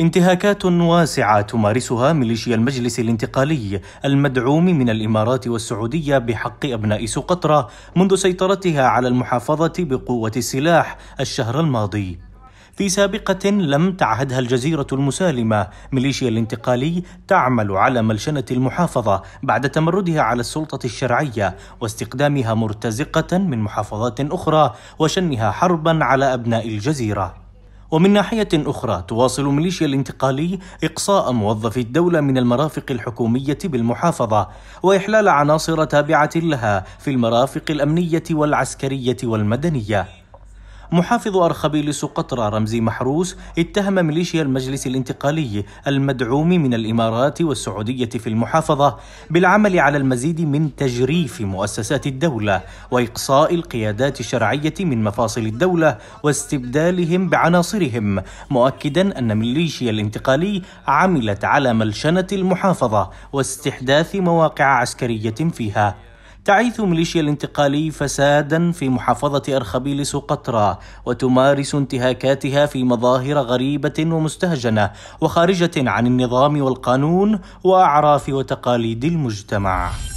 انتهاكات واسعة تمارسها ميليشيا المجلس الانتقالي المدعوم من الإمارات والسعودية بحق أبناء سقطرى منذ سيطرتها على المحافظة بقوة السلاح الشهر الماضي في سابقة لم تعهدها الجزيرة المسالمة ميليشيا الانتقالي تعمل على ملشنة المحافظة بعد تمردها على السلطة الشرعية واستقدامها مرتزقة من محافظات أخرى وشنها حربا على أبناء الجزيرة ومن ناحية أخرى تواصل ميليشيا الانتقالي إقصاء موظفي الدولة من المرافق الحكومية بالمحافظة وإحلال عناصر تابعة لها في المرافق الأمنية والعسكرية والمدنية محافظ أرخبيل سقطرى رمزي محروس اتهم ميليشيا المجلس الانتقالي المدعوم من الإمارات والسعودية في المحافظة بالعمل على المزيد من تجريف مؤسسات الدولة وإقصاء القيادات الشرعية من مفاصل الدولة واستبدالهم بعناصرهم مؤكدا أن ميليشيا الانتقالي عملت على ملشنة المحافظة واستحداث مواقع عسكرية فيها تعيث ميليشيا الانتقالي فسادا في محافظة أرخبيل سقطرى وتمارس انتهاكاتها في مظاهر غريبة ومستهجنة وخارجة عن النظام والقانون وأعراف وتقاليد المجتمع